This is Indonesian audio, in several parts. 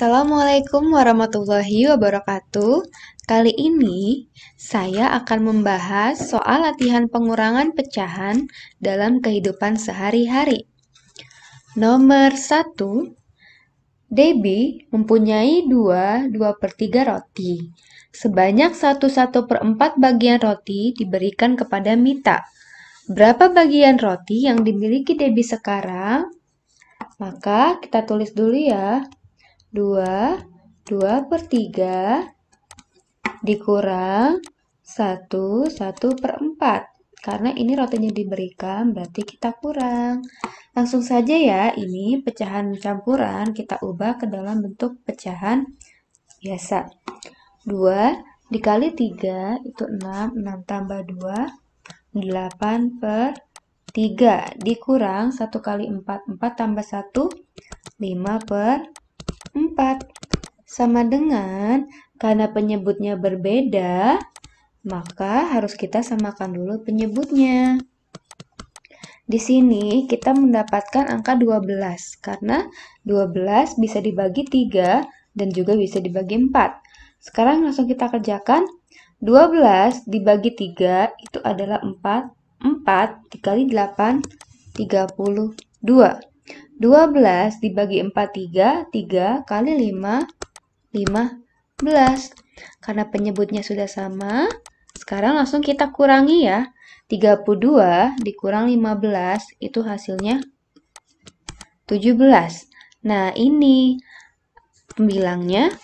Assalamualaikum warahmatullahi wabarakatuh. Kali ini saya akan membahas soal latihan pengurangan pecahan dalam kehidupan sehari-hari. Nomor 1 Debbie mempunyai 2 2 per 3 roti. Sebanyak 1 1 per 4 bagian roti diberikan kepada Mita. Berapa bagian roti yang dimiliki Debbie sekarang? Maka kita tulis dulu ya. 2, 2 per 3 dikurang 1, 1 per 4. Karena ini rotinya diberikan berarti kita kurang. Langsung saja ya, ini pecahan campuran kita ubah ke dalam bentuk pecahan biasa. 2 dikali 3 itu 6, 6 tambah 2, 8 per 3 dikurang 1 kali 4, 4 tambah 1, 5 per 3. 4. Sama dengan karena penyebutnya berbeda, maka harus kita samakan dulu penyebutnya. Di sini kita mendapatkan angka 12 karena 12 bisa dibagi 3 dan juga bisa dibagi 4. Sekarang langsung kita kerjakan 12 dibagi 3 itu adalah 4. 4 dikali 8 32. 12 dibagi 4, 3, 3 kali 5, 15. Karena penyebutnya sudah sama, sekarang langsung kita kurangi ya. 32 dikurang 15 itu hasilnya 17. Nah, ini bilangnya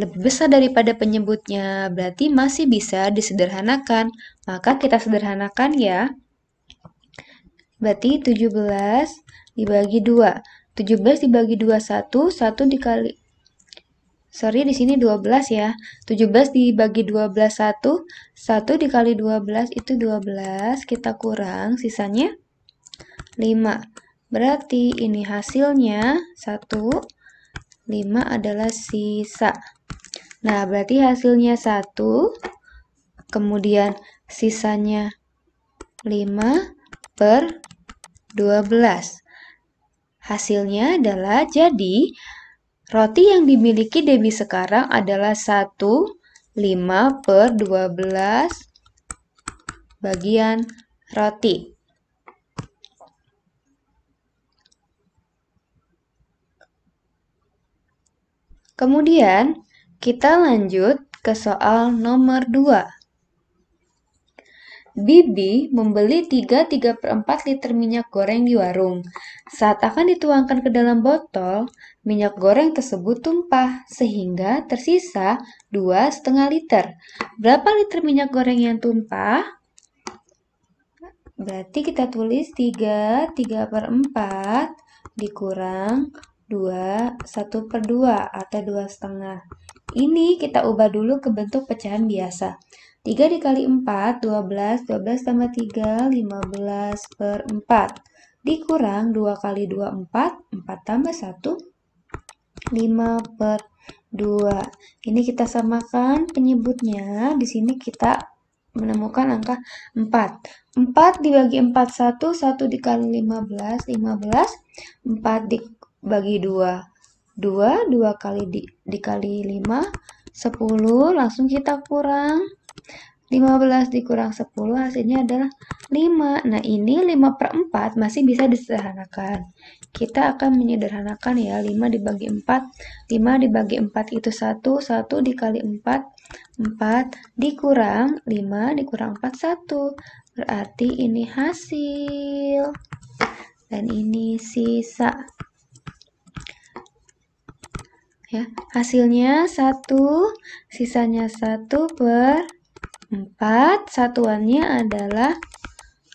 lebih besar daripada penyebutnya, berarti masih bisa disederhanakan. Maka kita sederhanakan ya. Berarti 17 dibagi 2. 17 dibagi 2 1, 1 dikali Sorry, di sini 12 ya. 17 dibagi 12 1, 1 dikali 12 itu 12, kita kurang sisanya 5. Berarti ini hasilnya 1 5 adalah sisa. Nah, berarti hasilnya 1 kemudian sisanya 5 per 12. Hasilnya adalah jadi roti yang dimiliki Debbie sekarang adalah 1, 5 per 12 bagian roti. Kemudian, kita lanjut ke soal nomor 2. Bibi membeli 3 3 4 liter minyak goreng di warung. Saat akan dituangkan ke dalam botol, minyak goreng tersebut tumpah sehingga tersisa 2,5 liter. Berapa liter minyak goreng yang tumpah? Berarti kita tulis 3, 3 4 dikurang 2, 1 per 2 atau 2 Ini kita ubah dulu ke bentuk pecahan biasa. 3 dikali 4, 12, 12 tambah 3, 15 per 4. Dikurang 2 kali 2, 4, 4 tambah 1, 5 per 2. Ini kita samakan penyebutnya, di sini kita menemukan angka 4. 4 dibagi 4, 1, 1 dikali 15, 15, 4 dibagi 2, 2, 2 kali di, dikali 5, 10, langsung kita kurang 15 dikurang 10 hasilnya adalah 5. Nah, ini 5 per 4 masih bisa disederhanakan. Kita akan menyederhanakan ya, 5 dibagi 4. 5 dibagi 4 itu 1, 1 dikali 4, 4 dikurang 5 dikurang 4, 1. Berarti ini hasil. Dan ini sisa. Ya, hasilnya 1, sisanya 1 per 4 satuannya adalah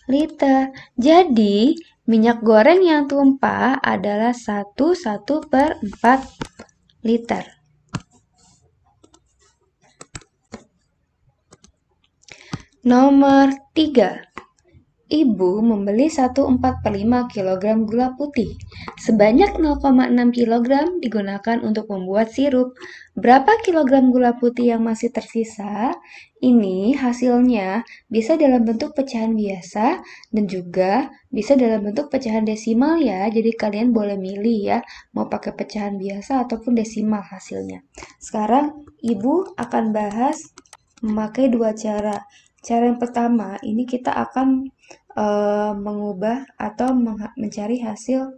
liter. Jadi, minyak goreng yang tumpah adalah 1 1 per 4 liter. Nomor 3. Ibu membeli 1 4 per 5 kg gula putih. Sebanyak 0,6 kg digunakan untuk membuat sirup. Berapa kilogram gula putih yang masih tersisa? Ini hasilnya bisa dalam bentuk pecahan biasa dan juga bisa dalam bentuk pecahan desimal ya. Jadi kalian boleh milih ya mau pakai pecahan biasa ataupun desimal hasilnya. Sekarang Ibu akan bahas memakai dua cara. Cara yang pertama, ini kita akan e, mengubah atau mencari hasil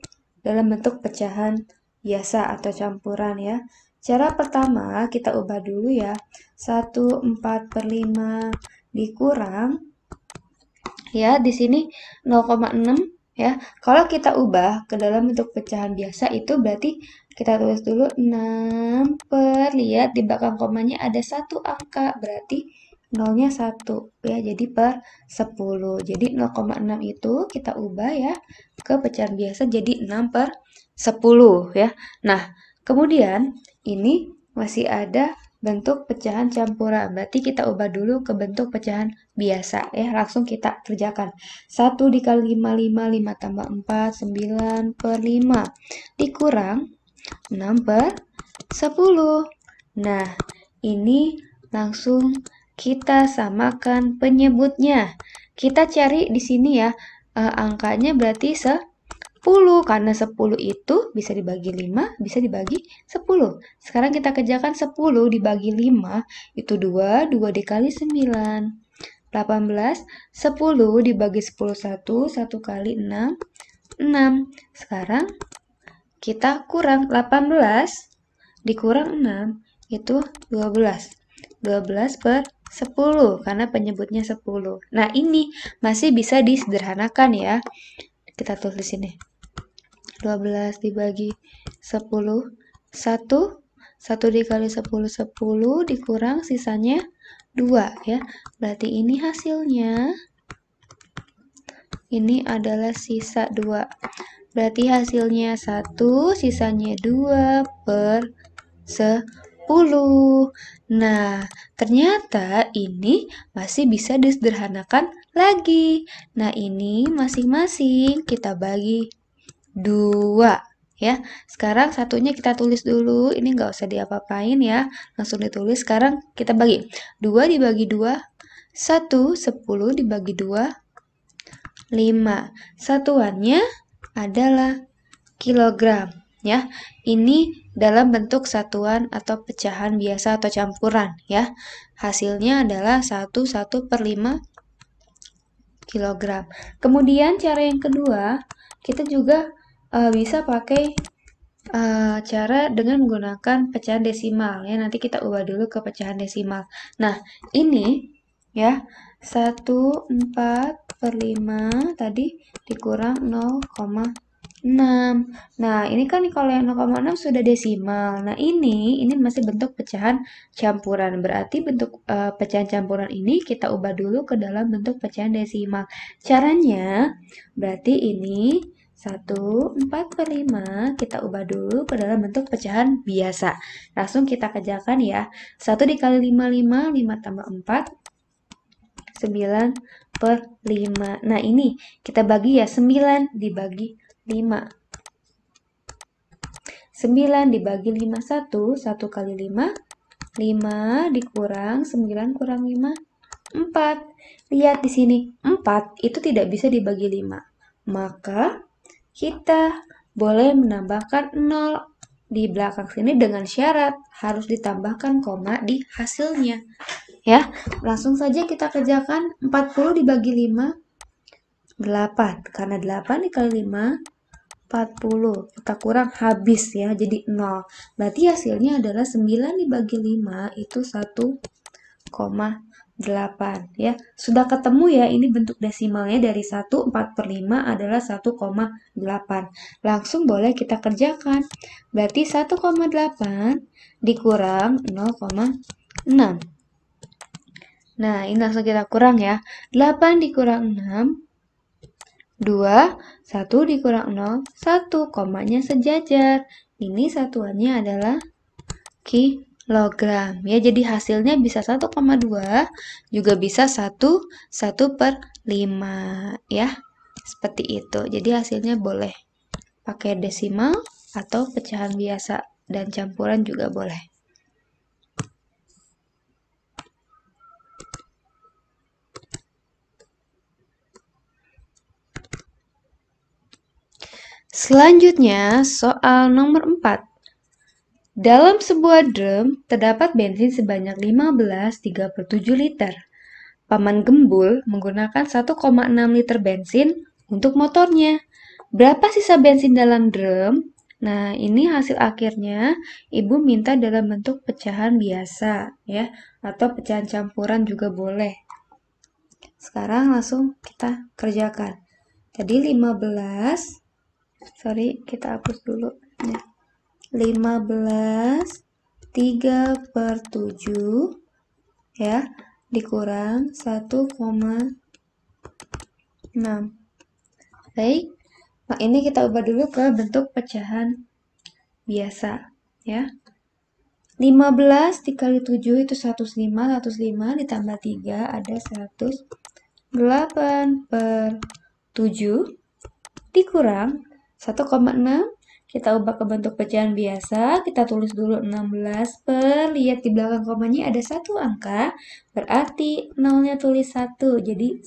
dalam bentuk pecahan biasa atau campuran ya. Cara pertama kita ubah dulu ya. 1 4 per 5 dikurang ya di sini 0,6 ya. Kalau kita ubah ke dalam bentuk pecahan biasa itu berarti kita tulis dulu 6 per lihat di belakang komanya ada satu angka berarti 0-nya 1 ya, jadi per 10. Jadi 0,6 itu kita ubah ya ke pecahan biasa jadi 6 per 10 ya. Nah, kemudian ini masih ada bentuk pecahan campuran. Berarti kita ubah dulu ke bentuk pecahan biasa ya, langsung kita kerjakan. 1 dikali 5, 5, 5 tambah 4, 9 per 5. Dikurang 6 per 10. Nah, ini langsung kita samakan penyebutnya. Kita cari di sini ya, eh, angkanya berarti 10. Karena 10 itu bisa dibagi 5, bisa dibagi 10. Sekarang kita kerjakan 10 dibagi 5, itu 2, 2 dikali 9. 18, 10 dibagi 10, 1, 1 kali 6, 6. Sekarang kita kurang 18 dikurang 6 itu 12. 12 per 10 karena penyebutnya 10. Nah, ini masih bisa disederhanakan ya. Kita tulis di sini. 12 dibagi 10 1 1 dikali 10 10 dikurang sisanya 2 ya. Berarti ini hasilnya ini adalah sisa 2. Berarti hasilnya 1, sisanya 2 per 10. 10. Nah, ternyata ini masih bisa disederhanakan lagi. Nah, ini masing-masing kita bagi 2, ya. Sekarang satunya kita tulis dulu, ini nggak usah diapa-apain ya, langsung ditulis. Sekarang kita bagi. 2 dibagi 2, 1, 10 dibagi 2, 5. Satuannya adalah kilogram ya. Ini dalam bentuk satuan atau pecahan biasa atau campuran ya. Hasilnya adalah 1 1 per 5 kilogram. Kemudian cara yang kedua, kita juga uh, bisa pakai uh, cara dengan menggunakan pecahan desimal ya. Nanti kita ubah dulu ke pecahan desimal. Nah, ini ya 1 4 per 5 tadi dikurang 6. Nah, ini kan kalau yang 0,6 sudah desimal. Nah, ini ini masih bentuk pecahan campuran. Berarti bentuk uh, pecahan campuran ini kita ubah dulu ke dalam bentuk pecahan desimal. Caranya, berarti ini 1, 4 per 5 kita ubah dulu ke dalam bentuk pecahan biasa. Langsung kita kerjakan ya. 1 dikali 5, 5, 5 tambah 4, 9 per 5. Nah ini kita bagi ya, 9 dibagi 5. 9 dibagi 5, 1, 1 kali 5, 5 dikurang 9 kurang 5, 4. Lihat di sini, 4 itu tidak bisa dibagi 5. Maka kita boleh menambahkan 0 di belakang sini dengan syarat harus ditambahkan koma di hasilnya. Ya, langsung saja kita kerjakan 40 dibagi 5, 8. Karena 8 dikali 5, 40. Kita kurang habis ya, jadi 0. Berarti hasilnya adalah 9 dibagi 5 itu 1,8 ya. Sudah ketemu ya, ini bentuk desimalnya dari 1, 4 per 5 adalah 1,8. Langsung boleh kita kerjakan. Berarti 1,8 dikurang 0,6. Nah, ini langsung kita kurang ya. 8 dikurang 6 2, 1 dikurang 0, 1, komanya sejajar. Ini satuannya adalah kilogram. Ya, jadi hasilnya bisa 1,2, juga bisa 1, 1 per 5. Ya, seperti itu. Jadi hasilnya boleh pakai desimal atau pecahan biasa dan campuran juga boleh. Selanjutnya, soal nomor 4. Dalam sebuah drum terdapat bensin sebanyak 15,37 liter. Paman Gembul menggunakan 1,6 liter bensin untuk motornya. Berapa sisa bensin dalam drum? Nah, ini hasil akhirnya ibu minta dalam bentuk pecahan biasa ya, atau pecahan campuran juga boleh. Sekarang langsung kita kerjakan. Jadi 15 sorry kita hapus dulu ya. 15 3 per 7 ya dikurang 1,6 baik nah ini kita ubah dulu ke bentuk pecahan biasa ya 15 dikali 7 itu 105 105 ditambah 3 ada 108 per 7 dikurang 1,6 1,6 kita ubah ke bentuk pecahan biasa, kita tulis dulu 16 per, lihat di belakang komanya ada satu angka, berarti nolnya tulis satu, jadi 10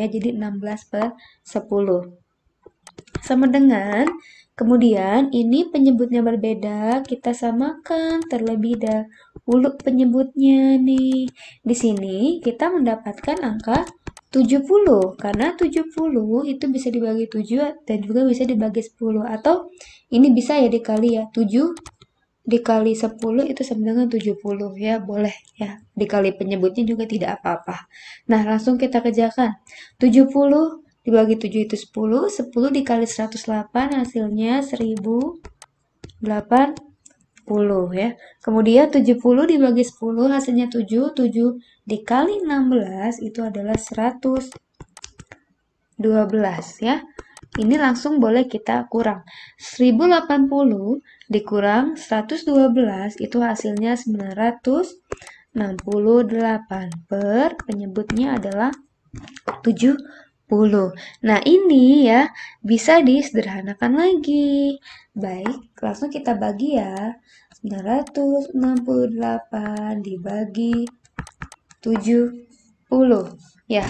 ya, jadi 16 per 10. Sama dengan, kemudian ini penyebutnya berbeda, kita samakan terlebih dahulu penyebutnya nih. Di sini kita mendapatkan angka 70 karena 70 itu bisa dibagi 7 dan juga bisa dibagi 10 atau ini bisa ya dikali ya 7 dikali 10 itu sama dengan 70 ya boleh ya dikali penyebutnya juga tidak apa-apa nah langsung kita kerjakan 70 dibagi 7 itu 10 10 dikali 108 hasilnya 1080 ya kemudian 70 dibagi 10 hasilnya 7 7 dikali 16 itu adalah 112 ya. Ini langsung boleh kita kurang. 1080 dikurang 112 itu hasilnya 968 per penyebutnya adalah 70. Nah ini ya bisa disederhanakan lagi. Baik, langsung kita bagi ya. 968 dibagi 70. Ya.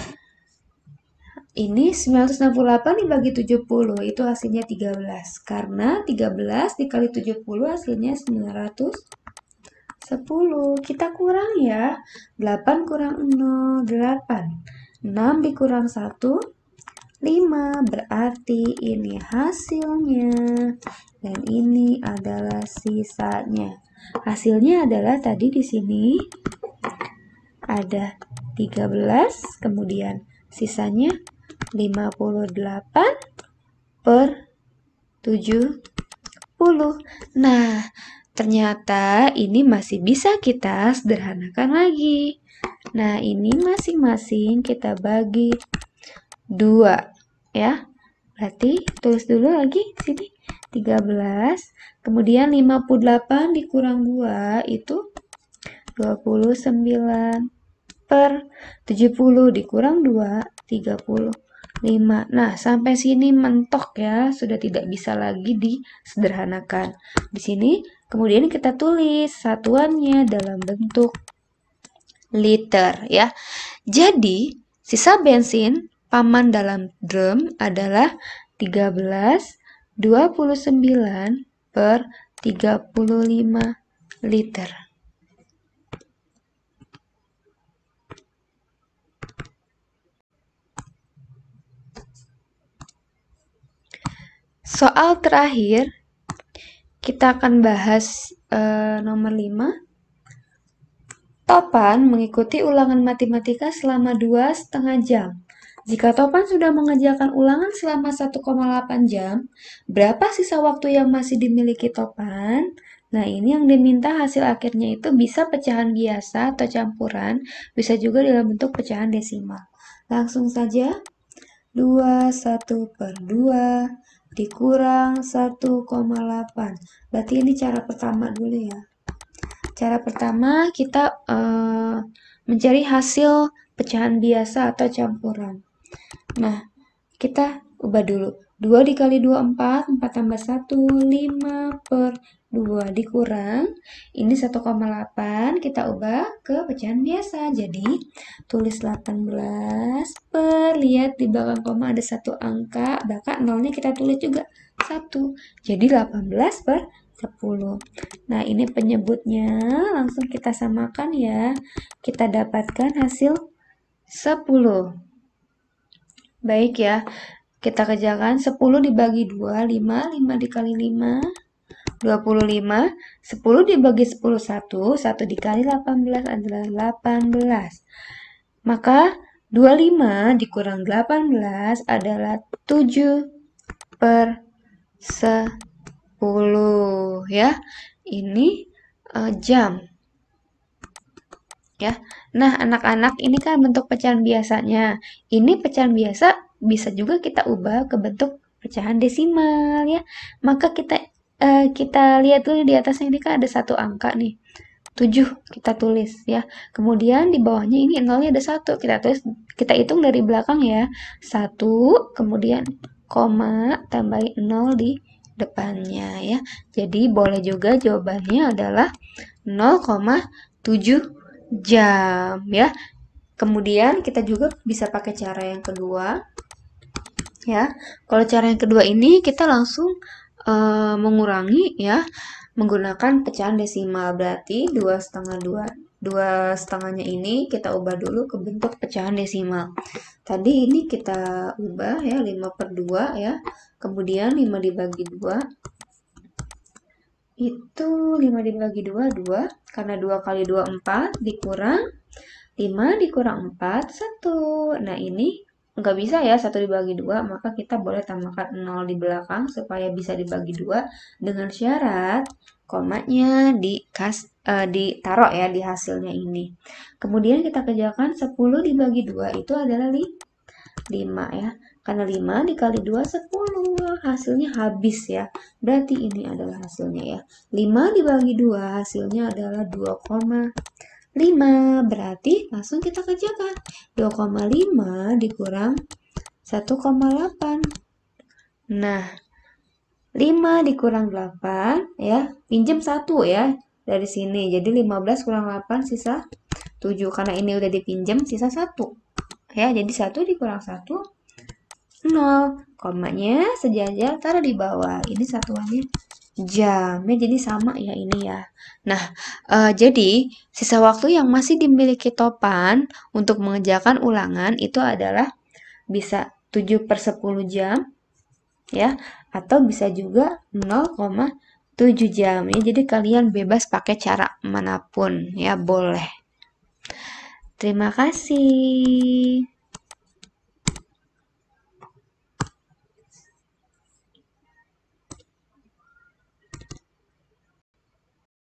Ini 968 dibagi 70 itu hasilnya 13 karena 13 dikali 70 hasilnya 910. Kita ya. kurang ya. 8 kurang 0 8. 6 dikurang 1 5 berarti ini hasilnya dan ini adalah sisanya. Hasilnya adalah tadi di sini ada 13, kemudian sisanya 58 per 70. Nah, ternyata ini masih bisa kita sederhanakan lagi. Nah, ini masing-masing kita bagi 2, ya. Berarti tulis dulu lagi sini 13, kemudian 58 dikurang 2 itu 29 per 70 dikurang 2, 30. 5. Nah, sampai sini mentok ya, sudah tidak bisa lagi disederhanakan. Di sini kemudian kita tulis satuannya dalam bentuk liter ya. Jadi, sisa bensin paman dalam drum adalah 13 29 per 35 liter. Soal terakhir, kita akan bahas e, nomor 5. Topan mengikuti ulangan matematika selama dua setengah jam. Jika Topan sudah mengerjakan ulangan selama 1,8 jam, berapa sisa waktu yang masih dimiliki Topan? Nah, ini yang diminta hasil akhirnya itu bisa pecahan biasa atau campuran, bisa juga dalam bentuk pecahan desimal. Langsung saja, 1 per 2, dikurang 1,8 berarti ini cara pertama dulu ya cara pertama kita uh, mencari hasil pecahan biasa atau campuran nah kita ubah dulu 2 dikali 2, 4. 4 tambah 1, 5 per 2 dikurang. Ini 1,8 kita ubah ke pecahan biasa. Jadi, tulis 18 per, lihat di belakang koma ada satu angka, bahkan nolnya kita tulis juga 1. Jadi, 18 per 10. Nah, ini penyebutnya langsung kita samakan ya. Kita dapatkan hasil 10. Baik ya. Kita kerjakan 10 dibagi 2, 5, 5 dikali 5, 25, 10 dibagi 10 1, 1 dikali 18 adalah 18. Maka 25 dikurang 18 adalah 7 per 10 ya. Ini uh, jam. Ya. Nah, anak-anak ini kan bentuk pecahan biasanya. Ini pecahan biasa bisa juga kita ubah ke bentuk pecahan desimal ya. Maka kita uh, kita lihat dulu di atasnya ini kan ada satu angka nih. 7 kita tulis ya. Kemudian di bawahnya ini nolnya ada satu kita tulis kita hitung dari belakang ya. 1 kemudian koma tambah 0 di depannya ya. Jadi boleh juga jawabannya adalah 0,7 jam ya. Kemudian kita juga bisa pakai cara yang kedua ya. Kalau cara yang kedua ini kita langsung uh, mengurangi ya menggunakan pecahan desimal. Berarti dua setengah dua dua setengahnya ini kita ubah dulu ke bentuk pecahan desimal. Tadi ini kita ubah ya 5 per 2 ya. Kemudian 5 dibagi 2 itu 5 dibagi 2, 2. Karena 2 kali 2, 4. Dikurang 5 dikurang 4, 1. Nah, ini nggak bisa ya satu dibagi dua maka kita boleh tambahkan nol di belakang supaya bisa dibagi dua dengan syarat komanya di kas uh, eh, ditaruh ya di hasilnya ini kemudian kita kerjakan 10 dibagi dua itu adalah 5 ya karena 5 dikali 2 10 hasilnya habis ya berarti ini adalah hasilnya ya 5 dibagi 2 hasilnya adalah 2, 5. Berarti langsung kita kerjakan. 2,5 dikurang 1,8. Nah, 5 dikurang 8 ya, pinjam 1 ya dari sini. Jadi 15 kurang 8 sisa 7 karena ini udah dipinjam sisa 1. Ya, jadi 1 dikurang 1 0. Komanya sejajar taruh di bawah. Ini satuannya jamnya jadi sama ya ini ya. Nah, e, jadi sisa waktu yang masih dimiliki topan untuk mengerjakan ulangan itu adalah bisa 7 per 10 jam ya atau bisa juga 0,7 jam ya. Jadi kalian bebas pakai cara manapun ya boleh. Terima kasih.